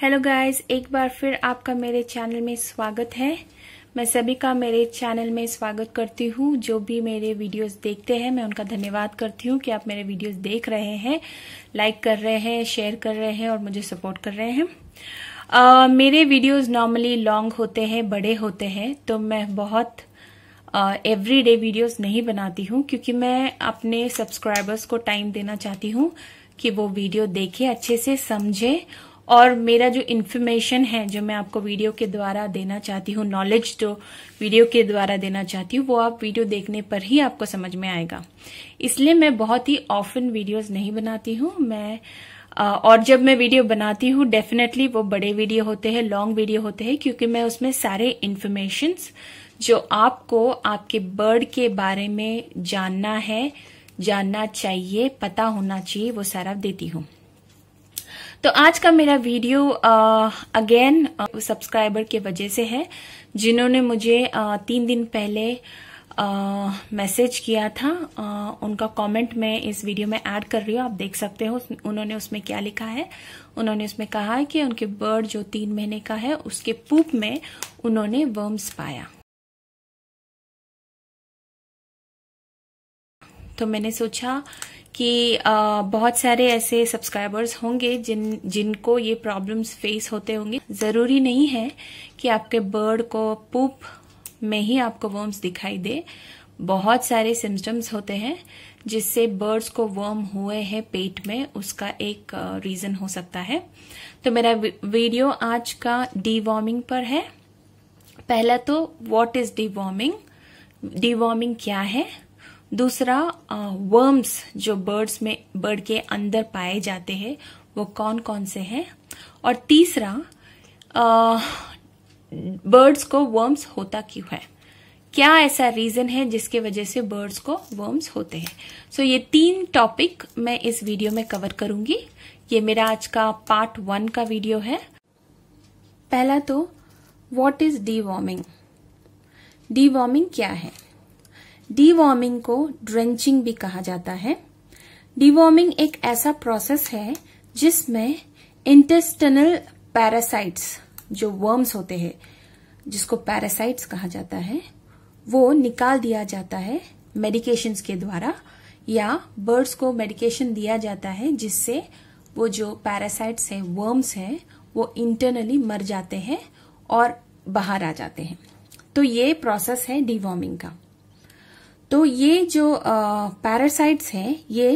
hello guys एक बार फिर आपका मेरे चैनल में स्वागत है मैं सभी का मेरे चैनल में स्वागत करती हूँ जो भी मेरे वीडियोस देखते हैं मैं उनका धन्यवाद करती हूँ कि आप मेरे वीडियोस देख रहे हैं लाइक कर रहे हैं शेयर कर रहे हैं और मुझे सपोर्ट कर रहे हैं आ, मेरे वीडियोस नॉर्मली लॉन्ग होते हैं बड़े होते हैं तो मैं बहुत एवरी डे वीडियोज नहीं बनाती हूँ क्योंकि मैं अपने सब्सक्राइबर्स को टाइम देना चाहती हूँ कि वो वीडियो देखे अच्छे से समझे और मेरा जो इन्फॉर्मेशन है जो मैं आपको वीडियो के द्वारा देना चाहती हूँ नॉलेज जो वीडियो के द्वारा देना चाहती हूँ वो आप वीडियो देखने पर ही आपको समझ में आएगा इसलिए मैं बहुत ही ऑफन वीडियोस नहीं बनाती हूँ मैं और जब मैं वीडियो बनाती हूँ डेफिनेटली वो बड़े वीडियो होते हैं लॉन्ग वीडियो होते हैं क्योंकि मैं उसमें सारे इन्फॉर्मेशन जो आपको आपके बर्ड के बारे में जानना है जानना चाहिए पता होना चाहिए वो सारा देती हूँ तो आज का मेरा वीडियो अगेन सब्सक्राइबर के वजह से है जिन्होंने मुझे आ, तीन दिन पहले मैसेज किया था आ, उनका कमेंट मैं इस वीडियो में ऐड कर रही हूँ आप देख सकते हो उन्होंने उसमें क्या लिखा है उन्होंने उसमें कहा है कि उनके बर्ड जो तीन महीने का है उसके पूप में उन्होंने वर्म्स पाया तो मैंने सोचा कि बहुत सारे ऐसे सब्सक्राइबर्स होंगे जिन जिनको ये प्रॉब्लम्स फेस होते होंगे ज़रूरी नहीं है कि आपके बर्ड को पूप में ही आपको वर्म्स दिखाई दे बहुत सारे सिम्टम्स होते हैं जिससे बर्ड्स को वर्म हुए हैं पेट में उसका एक रीजन हो सकता है तो मेरा वीडियो आज का डीवॉर्मिंग पर है पहला तो व्हाट इज डीवॉर्मिंग डीवॉर्मिंग क्या है दूसरा वर्म्स जो बर्ड्स में बर्ड के अंदर पाए जाते हैं वो कौन कौन से हैं और तीसरा बर्ड्स को वर्म्स होता क्यों है क्या ऐसा रीजन है जिसके वजह से बर्ड्स को वर्म्स होते हैं सो so, ये तीन टॉपिक मैं इस वीडियो में कवर करूंगी ये मेरा आज का पार्ट वन का वीडियो है पहला तो what is deworming deworming क्या है डीवॉर्मिंग को ड्रेंचिंग भी कहा जाता है डीवॉर्मिंग एक ऐसा प्रोसेस है जिसमें इंटेस्टनल पैरासाइट्स जो वर्म्स होते हैं जिसको पैरासाइट्स कहा जाता है वो निकाल दिया जाता है मेडिकेशंस के द्वारा या बर्ड्स को मेडिकेशन दिया जाता है जिससे वो जो पैरासाइट्स हैं वर्म्स हैं वो इंटरनली मर जाते हैं और बाहर आ जाते हैं तो ये प्रोसेस है डिवॉर्मिंग का तो ये जो पैरासाइट्स हैं ये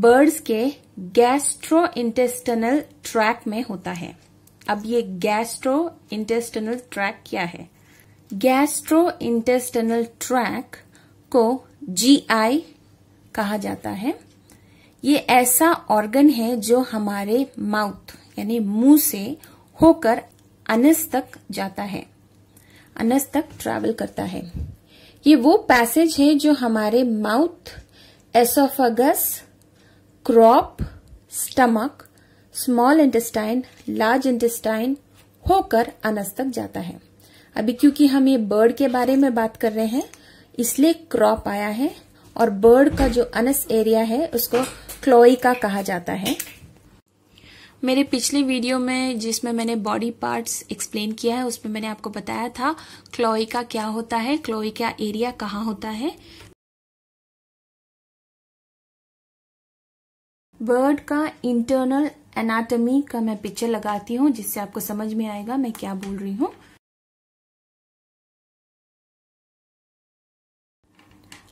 बर्ड्स के गैस्ट्रो इंटेस्टनल ट्रैक में होता है अब ये गैस्ट्रो इंटेस्टनल ट्रैक क्या है गैस्ट्रो इंटेस्टनल ट्रैक को जीआई कहा जाता है ये ऐसा ऑर्गन है जो हमारे माउथ यानी मुंह से होकर अनस तक जाता है अनस तक ट्रैवल करता है ये वो पैसेज है जो हमारे mouth oesophagus crop stomach small intestine large intestine होकर अनस तक जाता है अभी क्योंकि हम ये बर्ड के बारे में बात कर रहे हैं इसलिए क्रॉप आया है और बर्ड का जो अनस एरिया है उसको क्लोइका कहा जाता है मेरे पिछले वीडियो में जिसमें मैंने बॉडी पार्ट्स एक्सप्लेन किया है उसमें मैंने आपको बताया था क्लोई का क्या होता है क्लोई का एरिया कहाँ होता है बर्ड का इंटरनल एनाटॉमी का मैं पिक्चर लगाती हूँ जिससे आपको समझ में आएगा मैं क्या बोल रही हूँ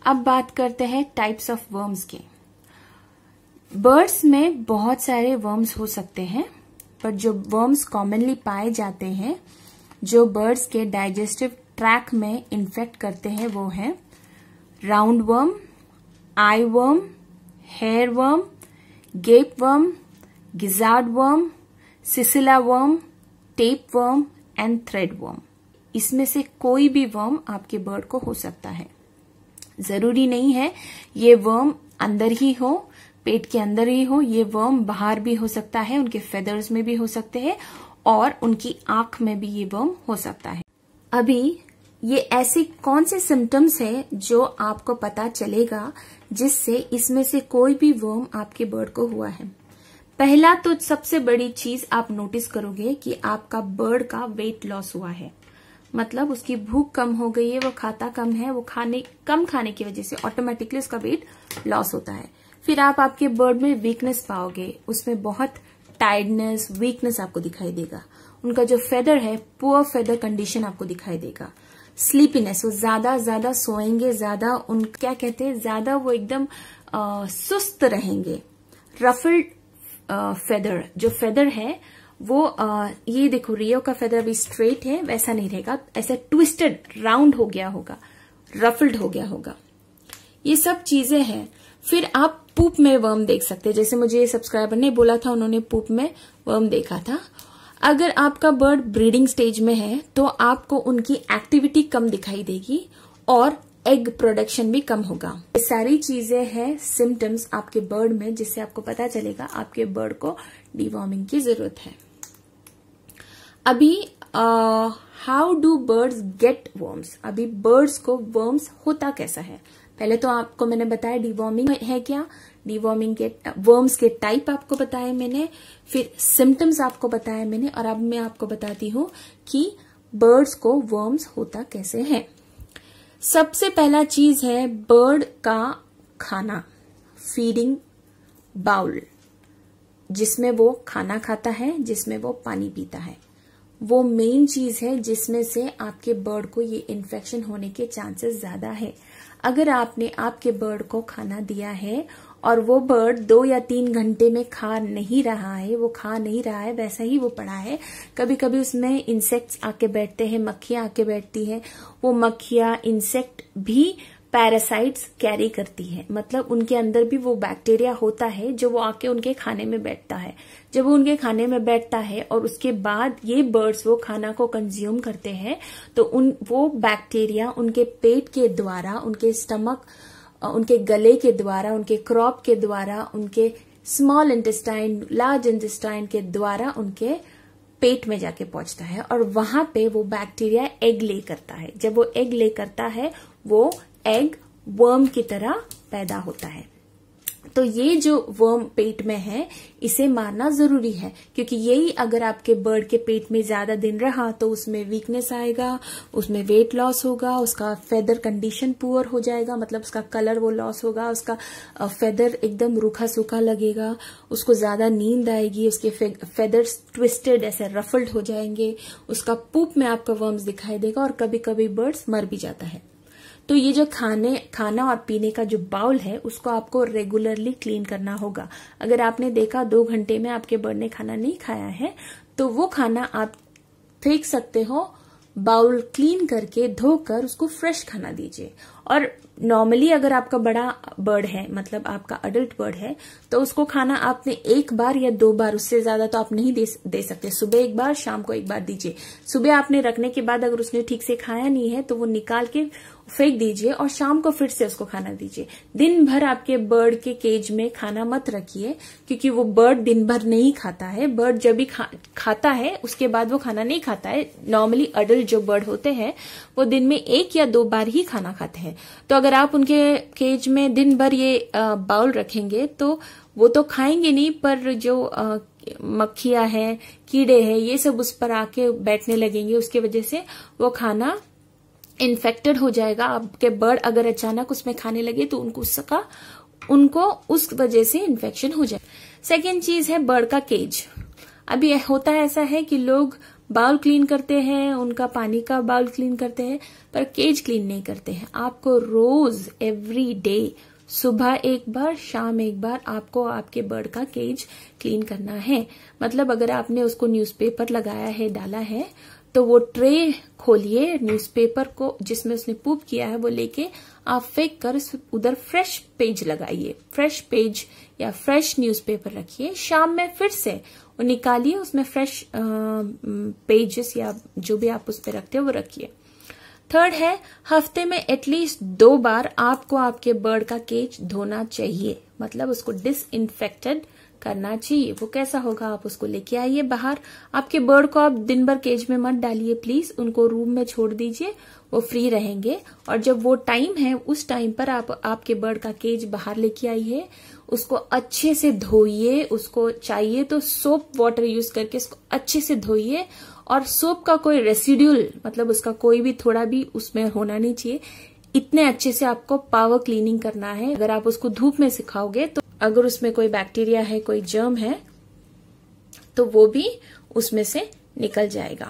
अब बात करते हैं टाइप्स ऑफ वर्म्स के बर्ड्स में बहुत सारे वर्म्स हो सकते हैं पर जो वर्म्स कॉमनली पाए जाते हैं जो बर्ड्स के डाइजेस्टिव ट्रैक में इन्फेक्ट करते हैं वो है round worm eye worm hair worm gape worm gizzard worm सिसिला worm tape worm and thread worm इसमें से कोई भी वर्म आपके बर्ड को हो सकता है जरूरी नहीं है ये वर्म अंदर ही हो पेट के अंदर ही हो ये वर्म बाहर भी हो सकता है उनके फेदर्स में भी हो सकते हैं और उनकी आंख में भी ये वर्म हो सकता है अभी ये ऐसे कौन से सिम्टम्स हैं जो आपको पता चलेगा जिससे इसमें से कोई भी वर्म आपके बर्ड को हुआ है पहला तो सबसे बड़ी चीज आप नोटिस करोगे कि आपका बर्ड का वेट लॉस हुआ है मतलब उसकी भूख कम हो गई है वो खाता कम है वो खाने कम खाने की वजह से ऑटोमेटिकली उसका वेट लॉस होता है फिर आप आपके बर्ड में वीकनेस पाओगे उसमें बहुत टाइडनेस वीकनेस आपको दिखाई देगा उनका जो फेदर है पुअर फेदर कंडीशन आपको दिखाई देगा स्लीपीनेस वो ज्यादा ज्यादा सोएंगे ज्यादा उन क्या कहते हैं ज्यादा वो एकदम सुस्त रहेंगे रफल्ड फेदर जो फेदर है वो आ, ये देखो रियो का फेदर अभी स्ट्रेट है वैसा नहीं रहेगा ऐसा ट्विस्टेड राउंड हो गया होगा रफल्ड हो गया होगा ये सब चीजें हैं फिर आप पूप में वर्म देख सकते हैं जैसे मुझे ये सब्सक्राइबर ने बोला था उन्होंने पूप में वर्म देखा था अगर आपका बर्ड ब्रीडिंग स्टेज में है तो आपको उनकी एक्टिविटी कम दिखाई देगी और एग प्रोडक्शन भी कम होगा ये सारी चीजें हैं सिम्टम्स आपके बर्ड में जिससे आपको पता चलेगा आपके बर्ड को डिवॉर्मिंग की जरूरत है अभी how do birds get worms अभी बर्ड्स को वर्म्स होता कैसा है पहले तो आपको मैंने बताया डिवॉर्मिंग है क्या डिवॉर्मिंग के वर्म्स के टाइप आपको बताए मैंने फिर सिम्टम्स आपको बताया मैंने और अब मैं आपको बताती हूं कि बर्ड्स को वर्म्स होता कैसे है सबसे पहला चीज है बर्ड का खाना फीडिंग बाउल जिसमें वो खाना खाता है जिसमें वो पानी पीता है वो मेन चीज है जिसमें से आपके बर्ड को ये इन्फेक्शन होने के चांसेस ज्यादा है अगर आपने आपके बर्ड को खाना दिया है और वो बर्ड दो या तीन घंटे में खा नहीं रहा है वो खा नहीं रहा है वैसा ही वो पड़ा है कभी कभी उसमें इंसेक्ट्स आके बैठते हैं मक्खियां आके बैठती है वो मक्खियां इंसेक्ट भी पैरासाइट्स कैरी करती है मतलब उनके अंदर भी वो बैक्टीरिया होता है जो वो आके उनके खाने में बैठता है जब वो उनके खाने में बैठता है और उसके बाद ये बर्ड्स वो खाना को कंज्यूम करते हैं तो उन वो बैक्टीरिया उनके पेट के द्वारा उनके स्टमक उनके गले के द्वारा उनके क्रॉप के द्वारा उनके स्मॉल इंटेस्टाइन लार्ज इंटेस्टाइन के द्वारा उनके पेट में जाके पहुंचता है और वहां पे वो बैक्टीरिया एग ले करता है जब वो एग ले करता है वो एग वर्म की तरह पैदा होता है तो ये जो वर्म पेट में है इसे मारना जरूरी है क्योंकि यही अगर आपके बर्ड के पेट में ज्यादा दिन रहा तो उसमें वीकनेस आएगा उसमें वेट लॉस होगा उसका फेदर कंडीशन पुअर हो जाएगा मतलब उसका कलर वो लॉस होगा उसका फेदर एकदम रूखा सूखा लगेगा उसको ज्यादा नींद आएगी उसके फेदर्स ट्विस्टेड ऐसे रफल्ड हो जाएंगे उसका पूप में आपका वर्म्स दिखाई देगा और कभी कभी बर्ड्स मर भी जाता है तो ये जो खाने खाना और पीने का जो बाउल है उसको आपको रेगुलरली क्लीन करना होगा अगर आपने देखा दो घंटे में आपके बर्ड ने खाना नहीं खाया है तो वो खाना आप फेंक सकते हो बाउल क्लीन करके धोकर उसको फ्रेश खाना दीजिए और नॉर्मली अगर आपका बड़ा बर्ड है मतलब आपका अडल्ट बर्ड है तो उसको खाना आपने एक बार या दो बार उससे ज्यादा तो आप नहीं दे, दे सकते सुबह एक बार शाम को एक बार दीजिए सुबह आपने रखने के बाद अगर उसने ठीक से खाया नहीं है तो वो निकाल के फेंक दीजिए और शाम को फिर से उसको खाना दीजिए दिन भर आपके बर्ड के केज में खाना मत रखिए क्योंकि वो बर्ड दिन भर नहीं खाता है बर्ड जब भी खा, खाता है उसके बाद वो खाना नहीं खाता है नॉर्मली अडल्ट जो बर्ड होते हैं वो दिन में एक या दो बार ही खाना खाते हैं तो अगर आप उनके केज में दिन भर ये बाउल रखेंगे तो वो तो खाएंगे नहीं पर जो मक्खिया मक्खियां हैं कीड़े हैं ये सब उस पर आके बैठने लगेंगे उसके वजह से वो खाना इन्फेक्टेड हो जाएगा आपके बर्ड अगर अचानक उसमें खाने लगे तो उनको उसका उनको उस वजह से इन्फेक्शन हो जाए सेकेंड चीज है बर्ड का केज अभी होता ऐसा है कि लोग बाउल क्लीन करते हैं उनका पानी का बाउल क्लीन करते हैं पर केज क्लीन नहीं करते हैं आपको रोज एवरी डे सुबह एक बार शाम एक बार आपको आपके बर्ड का केज क्लीन करना है मतलब अगर आपने उसको न्यूज़पेपर लगाया है डाला है तो वो ट्रे खोलिए न्यूज़पेपर को जिसमें उसने पूप किया है वो लेके आप फेंक कर उधर फ्रेश पेज लगाइए फ्रेश पेज या फ्रेश न्यूज़पेपर रखिए शाम में फिर से निकालिए उसमें फ्रेश पेजेस या जो भी आप उस पर रखते हो वो रखिए थर्ड है हफ्ते में एटलीस्ट दो बार आपको आपके बर्ड का केज धोना चाहिए मतलब उसको डिसइंफेक्टेड करना चाहिए वो कैसा होगा आप उसको लेके आइए बाहर आपके बर्ड को आप दिन भर केज में मत डालिए प्लीज उनको रूम में छोड़ दीजिए वो फ्री रहेंगे और जब वो टाइम है उस टाइम पर आप आपके बर्ड का केज बाहर लेके आइए उसको अच्छे से धोइए उसको चाहिए तो सोप वाटर यूज करके उसको अच्छे से धोइए और सोप का कोई रेसिड्यूल मतलब उसका कोई भी थोड़ा भी उसमें होना नहीं चाहिए इतने अच्छे से आपको पावर क्लीनिंग करना है अगर आप उसको धूप में सिखाओगे तो अगर उसमें कोई बैक्टीरिया है कोई जर्म है तो वो भी उसमें से निकल जाएगा